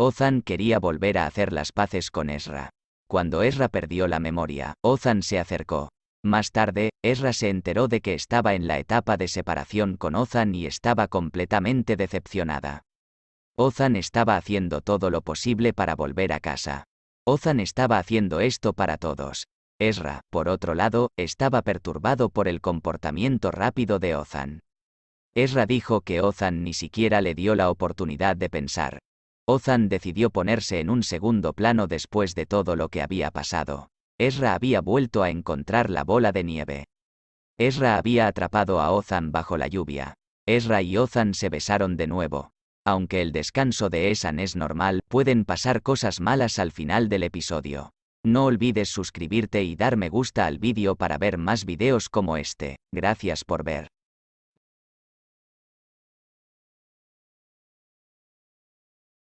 Ozan quería volver a hacer las paces con Ezra. Cuando Ezra perdió la memoria, Ozan se acercó. Más tarde, Ezra se enteró de que estaba en la etapa de separación con Ozan y estaba completamente decepcionada. Ozan estaba haciendo todo lo posible para volver a casa. Ozan estaba haciendo esto para todos. Ezra, por otro lado, estaba perturbado por el comportamiento rápido de Ozan. Ezra dijo que Ozan ni siquiera le dio la oportunidad de pensar, Ozan decidió ponerse en un segundo plano después de todo lo que había pasado. Ezra había vuelto a encontrar la bola de nieve. Ezra había atrapado a Ozan bajo la lluvia. Ezra y Ozan se besaron de nuevo. Aunque el descanso de Esan es normal, pueden pasar cosas malas al final del episodio. No olvides suscribirte y dar me gusta al vídeo para ver más videos como este. Gracias por ver.